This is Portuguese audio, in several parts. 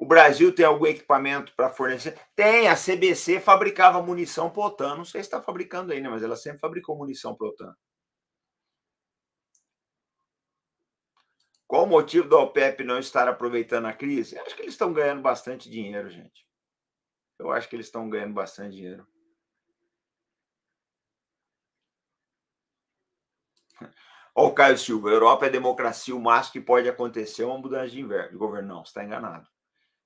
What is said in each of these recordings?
O Brasil tem algum equipamento para fornecer? Tem, a CBC fabricava munição para OTAN. Não sei se está fabricando ainda, mas ela sempre fabricou munição para OTAN. Qual o motivo da OPEP não estar aproveitando a crise? Eu acho que eles estão ganhando bastante dinheiro, gente. Eu acho que eles estão ganhando bastante dinheiro. Olha o Caio Silva. Europa é democracia, o máximo que pode acontecer é uma mudança de governo. Não, você está enganado.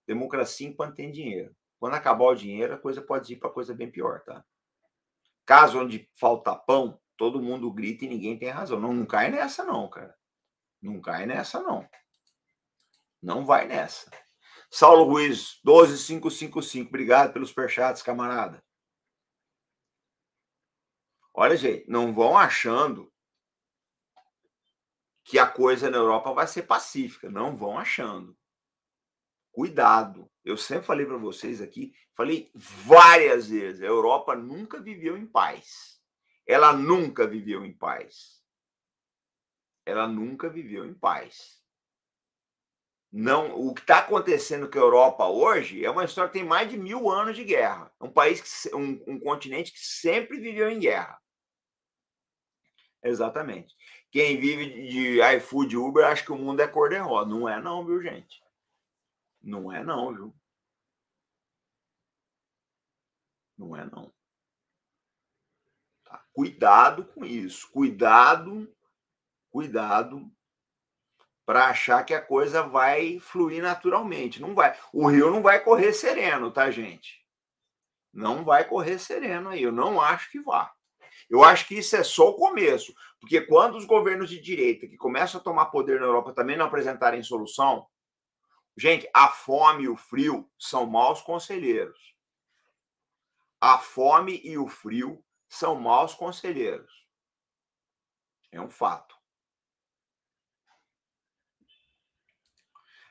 Democracia enquanto tem dinheiro. Quando acabar o dinheiro, a coisa pode ir para coisa bem pior, tá? Caso onde falta pão, todo mundo grita e ninguém tem razão. Não, não cai nessa, não, cara. Não cai nessa, não. Não vai nessa. Saulo Ruiz, 12555. Obrigado pelos superchats, camarada. Olha, gente, não vão achando que a coisa na Europa vai ser pacífica. Não vão achando. Cuidado. Eu sempre falei para vocês aqui, falei várias vezes, a Europa nunca viveu em paz. Ela nunca viveu em paz. Ela nunca viveu em paz. Não, o que está acontecendo com a Europa hoje é uma história que tem mais de mil anos de guerra. É um país, que, um, um continente que sempre viveu em guerra. Exatamente. Quem vive de iFood Uber acha que o mundo é cor-de-rosa. Não é, não, viu, gente? Não é não, viu? Não é não. Tá? Cuidado com isso. Cuidado, cuidado para achar que a coisa vai fluir naturalmente. Não vai. O rio não vai correr sereno, tá, gente? Não vai correr sereno aí. Eu não acho que vá. Eu acho que isso é só o começo, porque quando os governos de direita que começam a tomar poder na Europa também não apresentarem solução, Gente, a fome e o frio são maus conselheiros. A fome e o frio são maus conselheiros. É um fato.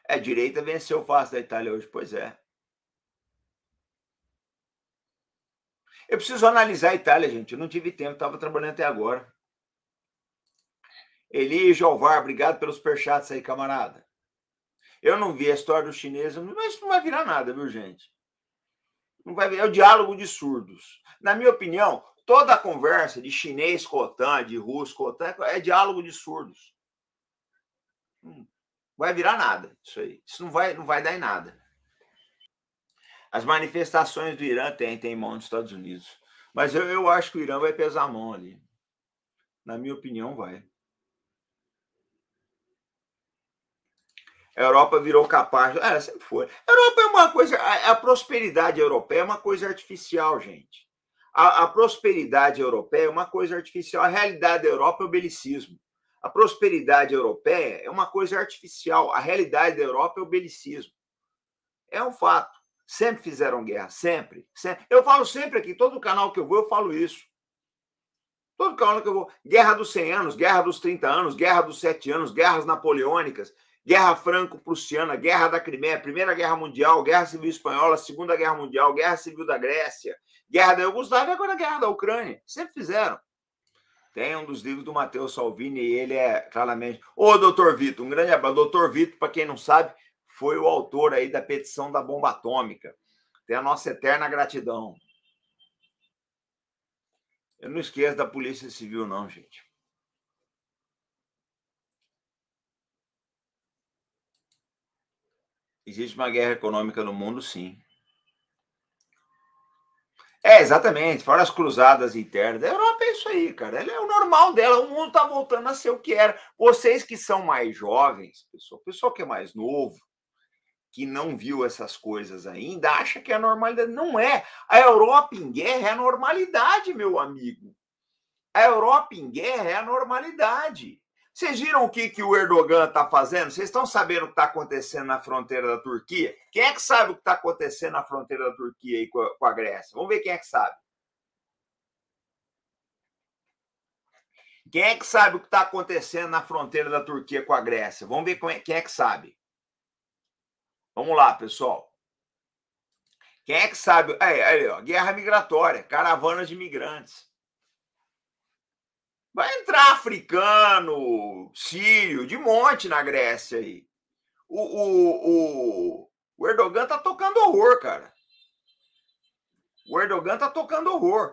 É, direita venceu o Fácil da Itália hoje, pois é. Eu preciso analisar a Itália, gente. Eu não tive tempo, estava trabalhando até agora. Eli Jovar, obrigado pelos superchats aí, camarada. Eu não vi a história do chinês, mas não vai virar nada, viu, gente? Não vai virar. É o diálogo de surdos. Na minha opinião, toda a conversa de chinês com OTAN, de russo com OTAN, é diálogo de surdos. Hum, não vai virar nada isso aí. Isso não vai, não vai dar em nada. As manifestações do Irã têm, têm mão nos Estados Unidos. Mas eu, eu acho que o Irã vai pesar a mão ali. Na minha opinião, vai. A Europa virou capaz. É, sempre foi. A Europa é uma coisa. A, a, prosperidade europeia é uma coisa artificial, gente. A, a, prosperidade europeia é uma coisa artificial. A realidade da Europa é o belicismo. A prosperidade europeia é uma coisa artificial. A realidade da Europa é o belicismo. É um fato. Sempre fizeram guerra, sempre. sempre. Eu falo sempre aqui, todo canal que eu vou, eu falo isso. Todo canal que eu vou. Guerra dos 100 anos, guerra dos 30 anos, guerra dos 7 anos, guerras napoleônicas Guerra Franco-Prussiana, Guerra da Crimeia, Primeira Guerra Mundial, Guerra Civil Espanhola, Segunda Guerra Mundial, Guerra Civil da Grécia, Guerra da Iugoslávia, agora a Guerra da Ucrânia. Sempre fizeram. Tem um dos livros do Matheus Salvini e ele é claramente. Ô, doutor Vitor, um grande abraço. Doutor Vitor, para quem não sabe, foi o autor aí da petição da bomba atômica. Tem a nossa eterna gratidão. Eu não esqueço da Polícia Civil, não, gente. Existe uma guerra econômica no mundo, sim. É, exatamente. Fora as cruzadas internas. A Europa é isso aí, cara. Ela é o normal dela. O mundo está voltando a ser o que era. Vocês que são mais jovens, pessoal, pessoal que é mais novo, que não viu essas coisas ainda, acha que é a normalidade. Não é. A Europa em guerra é a normalidade, meu amigo. A Europa em guerra é a normalidade. Vocês viram o que, que o Erdogan está fazendo? Vocês estão sabendo o que está acontecendo na fronteira da Turquia? Quem é que sabe o que está acontecendo na fronteira da Turquia com a, com a Grécia? Vamos ver quem é que sabe. Quem é que sabe o que está acontecendo na fronteira da Turquia com a Grécia? Vamos ver é, quem é que sabe. Vamos lá, pessoal. Quem é que sabe? Aí, é, aí ó, guerra migratória, caravanas de imigrantes. Vai entrar africano, sírio, de monte na Grécia aí. O, o, o, o Erdogan tá tocando horror, cara. O Erdogan tá tocando horror.